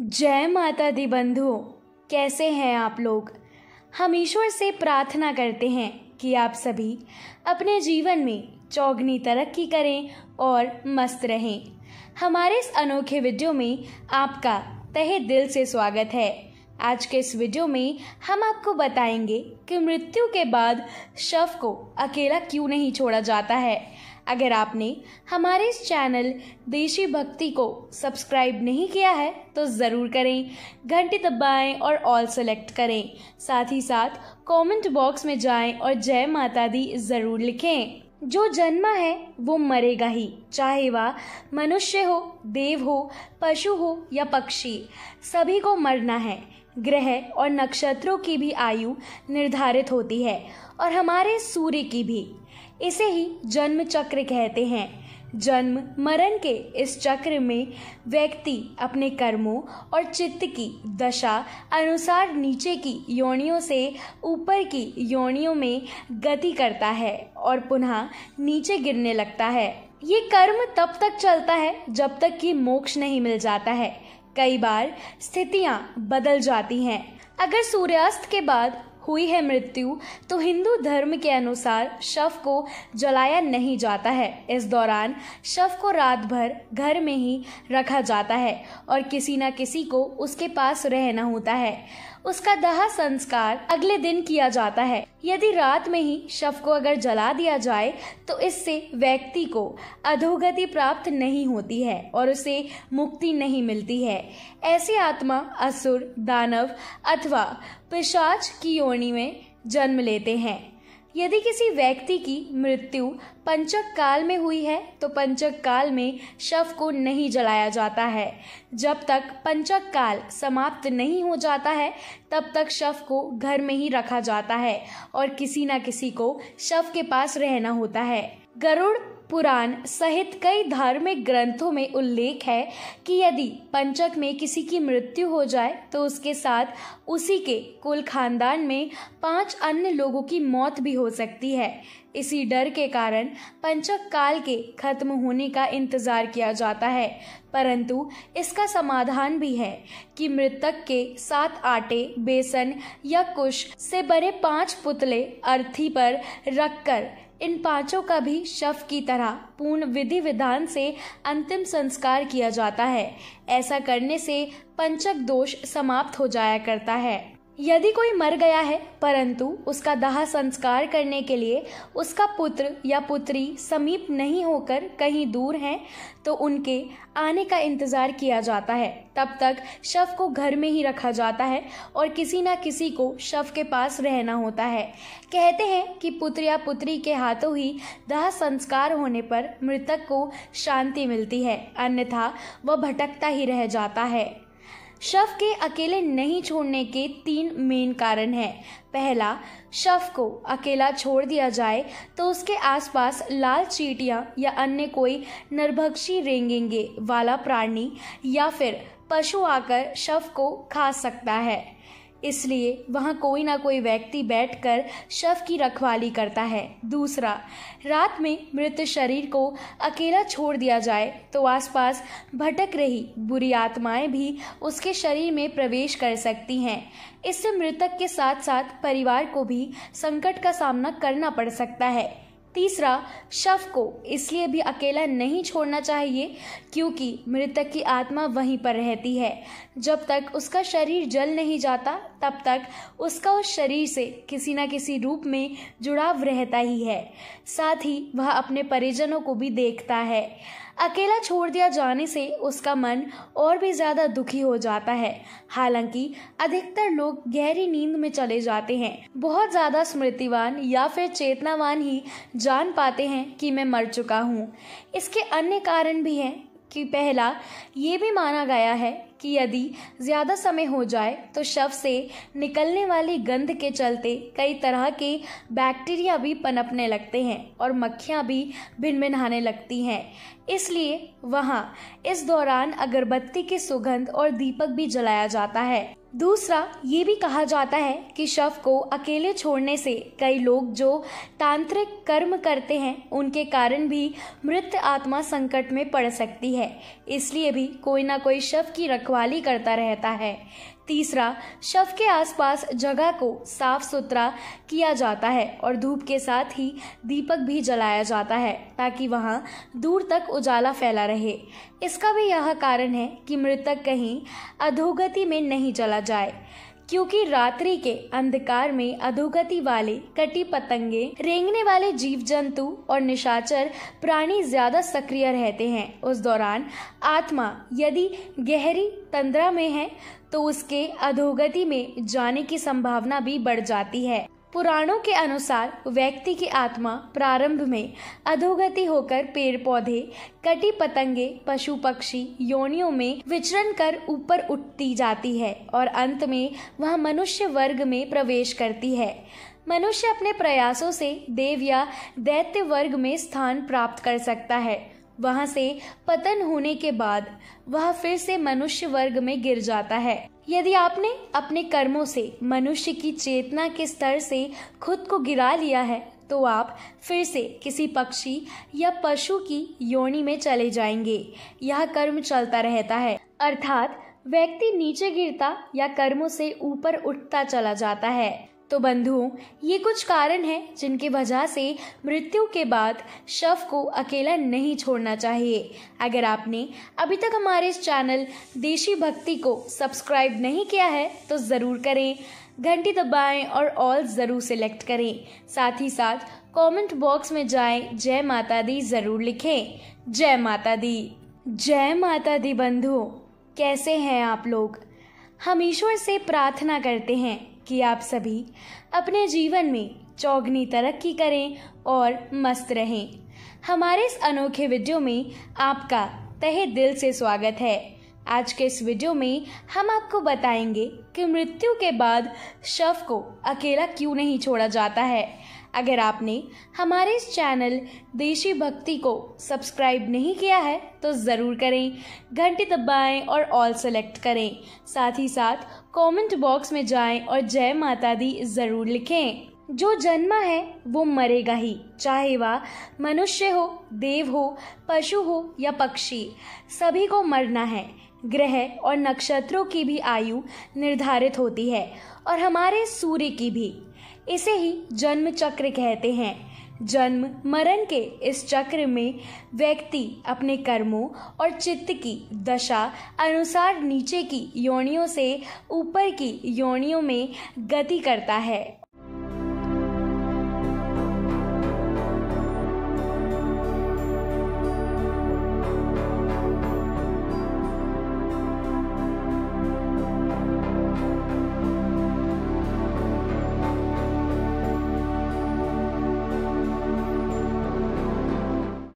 जय माता दी बंधु कैसे हैं आप लोग हम ईश्वर से प्रार्थना करते हैं कि आप सभी अपने जीवन में चौगनी तरक्की करें और मस्त रहें हमारे इस अनोखे वीडियो में आपका तहे दिल से स्वागत है आज के इस वीडियो में हम आपको बताएंगे कि मृत्यु के बाद शव को अकेला क्यों नहीं छोड़ा जाता है अगर आपने हमारे इस चैनल देशी भक्ति को सब्सक्राइब नहीं किया है तो ज़रूर करें घंटी दबाएं और ऑल सेलेक्ट करें साथ ही साथ कमेंट बॉक्स में जाएं और जय माता दी ज़रूर लिखें जो जन्मा है वो मरेगा ही चाहे वह मनुष्य हो देव हो पशु हो या पक्षी सभी को मरना है ग्रह और नक्षत्रों की भी आयु निर्धारित होती है और हमारे सूर्य की भी इसे ही जन्म चक्र कहते हैं जन्म मरण के इस चक्र में व्यक्ति अपने कर्मों और चित्त की दशा अनुसार नीचे की योनियों से ऊपर की योनियों में गति करता है और पुनः नीचे गिरने लगता है ये कर्म तब तक चलता है जब तक कि मोक्ष नहीं मिल जाता है कई बार स्थितियाँ बदल जाती हैं अगर सूर्यास्त के बाद हुई है मृत्यु तो हिंदू धर्म के अनुसार शव को जलाया नहीं जाता है इस दौरान शव को रात भर घर में ही रखा जाता है और किसी न किसी को उसके पास रहना होता है उसका दाह संस्कार अगले दिन किया जाता है यदि रात में ही शव को अगर जला दिया जाए तो इससे व्यक्ति को अधोगति प्राप्त नहीं होती है और उसे मुक्ति नहीं मिलती है ऐसी आत्मा असुर दानव अथवा पिशाच की ओर योनि में जन्म लेते हैं यदि किसी व्यक्ति की मृत्यु पंचक काल में हुई है तो पंचक काल में शव को नहीं जलाया जाता है जब तक पंचक काल समाप्त नहीं हो जाता है तब तक शव को घर में ही रखा जाता है और किसी न किसी को शव के पास रहना होता है गरुड़ पुराण सहित कई धार्मिक ग्रंथों में उल्लेख है कि यदि पंचक में किसी की मृत्यु हो जाए तो उसके साथ उसी के कुल खानदान में पांच अन्य लोगों की मौत भी हो सकती है इसी डर के कारण पंचक काल के खत्म होने का इंतजार किया जाता है परंतु इसका समाधान भी है कि मृतक के सात आटे बेसन या कुश से बने पांच पुतले अर्थी पर रखकर इन पांचों का भी शव की तरह पूर्ण विधि विधान से अंतिम संस्कार किया जाता है ऐसा करने से पंचक दोष समाप्त हो जाया करता है यदि कोई मर गया है परंतु उसका दाह संस्कार करने के लिए उसका पुत्र या पुत्री समीप नहीं होकर कहीं दूर हैं तो उनके आने का इंतज़ार किया जाता है तब तक शव को घर में ही रखा जाता है और किसी ना किसी को शव के पास रहना होता है कहते हैं कि पुत्र या पुत्री के हाथों ही दाह संस्कार होने पर मृतक को शांति मिलती है अन्यथा वह भटकता ही रह जाता है शव के अकेले नहीं छोड़ने के तीन मेन कारण हैं पहला शव को अकेला छोड़ दिया जाए तो उसके आसपास लाल चीटियां या अन्य कोई नरभक्षी रेंगेंगे वाला प्राणी या फिर पशु आकर शव को खा सकता है इसलिए वहाँ कोई ना कोई व्यक्ति बैठकर शव की रखवाली करता है दूसरा रात में मृत शरीर को अकेला छोड़ दिया जाए तो आसपास भटक रही बुरी आत्माएं भी उसके शरीर में प्रवेश कर सकती हैं इससे मृतक के साथ साथ परिवार को भी संकट का सामना करना पड़ सकता है तीसरा शव को इसलिए भी अकेला नहीं छोड़ना चाहिए क्योंकि मृतक की आत्मा वहीं पर रहती है जब तक उसका शरीर जल नहीं जाता तब तक उसका उस शरीर से किसी न किसी रूप में जुड़ाव रहता ही है साथ ही वह अपने परिजनों को भी देखता है अकेला छोड़ दिया जाने से उसका मन और भी ज़्यादा दुखी हो जाता है हालांकि अधिकतर लोग गहरी नींद में चले जाते हैं बहुत ज़्यादा स्मृतिवान या फिर चेतनावान ही जान पाते हैं कि मैं मर चुका हूँ इसके अन्य कारण भी हैं कि पहला ये भी माना गया है कि यदि ज़्यादा समय हो जाए तो शव से निकलने वाली गंध के चलते कई तरह के बैक्टीरिया भी पनपने लगते हैं और मक्खियाँ भी भिन भिनहाने लगती हैं इसलिए वहाँ इस दौरान अगरबत्ती की सुगंध और दीपक भी जलाया जाता है दूसरा ये भी कहा जाता है कि शव को अकेले छोड़ने से कई लोग जो तांत्रिक कर्म करते हैं उनके कारण भी मृत आत्मा संकट में पड़ सकती है इसलिए भी कोई ना कोई शव की रखवाली करता रहता है तीसरा शव के आसपास जगह को साफ सुथरा किया जाता है और धूप के साथ ही दीपक भी जलाया जाता है ताकि वहाँ दूर तक उजाला फैला रहे इसका भी यह कारण है कि मृतक कहीं अधोगति में नहीं चला जाए क्योंकि रात्रि के अंधकार में अधोगति वाले कटी पतंगे रेंगने वाले जीव जंतु और निशाचर प्राणी ज्यादा सक्रिय रहते हैं उस दौरान आत्मा यदि गहरी तंद्रा में है तो उसके अधोगति में जाने की संभावना भी बढ़ जाती है पुराणों के अनुसार व्यक्ति की आत्मा प्रारंभ में अधोगति होकर पेड़ पौधे कटी पतंगे पशु पक्षी योनियों में विचरण कर ऊपर उठती जाती है और अंत में वह मनुष्य वर्ग में प्रवेश करती है मनुष्य अपने प्रयासों से देव या दैत्य वर्ग में स्थान प्राप्त कर सकता है वहाँ से पतन होने के बाद वह फिर से मनुष्य वर्ग में गिर जाता है यदि आपने अपने कर्मों से मनुष्य की चेतना के स्तर से खुद को गिरा लिया है तो आप फिर से किसी पक्षी या पशु की योनि में चले जाएंगे यह कर्म चलता रहता है अर्थात व्यक्ति नीचे गिरता या कर्मों से ऊपर उठता चला जाता है तो बंधुओं ये कुछ कारण हैं जिनकी वजह से मृत्यु के बाद शव को अकेला नहीं छोड़ना चाहिए अगर आपने अभी तक हमारे इस चैनल देशी भक्ति को सब्सक्राइब नहीं किया है तो ज़रूर करें घंटी दबाएं और ऑल ज़रूर सिलेक्ट करें साथ ही साथ कमेंट बॉक्स में जाएं जय माता दी ज़रूर लिखें जय माता दी जय माता दी बंधुओं कैसे हैं आप लोग हम ईश्वर से प्रार्थना करते हैं कि आप सभी अपने जीवन में चौगनी तरक्की करें और मस्त रहें हमारे इस अनोखे वीडियो में आपका तहे दिल से स्वागत है आज के इस वीडियो में हम आपको बताएंगे कि मृत्यु के बाद शव को अकेला क्यों नहीं छोड़ा जाता है अगर आपने हमारे इस चैनल देशी भक्ति को सब्सक्राइब नहीं किया है तो ज़रूर करें घंटी दबाएं और ऑल सेलेक्ट करें साथ ही साथ कमेंट बॉक्स में जाएं और जय माता दी ज़रूर लिखें जो जन्मा है वो मरेगा ही चाहे वह मनुष्य हो देव हो पशु हो या पक्षी सभी को मरना है ग्रह और नक्षत्रों की भी आयु निर्धारित होती है और हमारे सूर्य की भी इसे ही जन्म चक्र कहते हैं जन्म मरण के इस चक्र में व्यक्ति अपने कर्मों और चित्त की दशा अनुसार नीचे की योनियों से ऊपर की योनियों में गति करता है